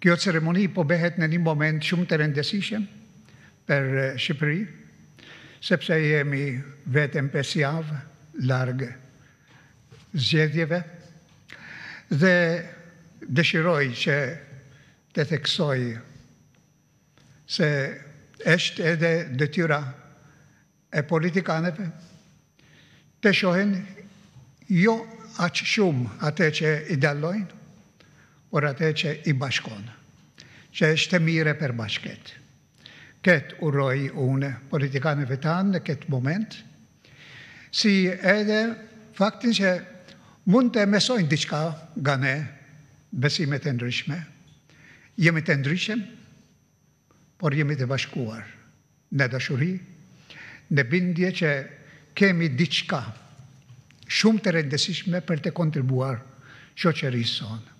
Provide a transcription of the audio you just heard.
Kjo ceremoni po behet në një moment shumë të rendesishem për Shqipëri, sepse jemi vetëm pesjavë largë zgjedhjeve dhe dëshiroj që të theksoj se është edhe dëtyra e politikaneve të shohen jo aqë shumë atë që idalojnë, por atë që i bashkonë, që është mire për bashket. Këtë urojë une politikanë e vetanë në këtë moment, si edhe faktin që mund të mesojnë diqka nga ne besimet e ndryshme, jemi të ndryshem, por jemi të bashkuar në dashuri, në bindje që kemi diqka shumë të rendesishme për të kontribuar shoqeri sonë.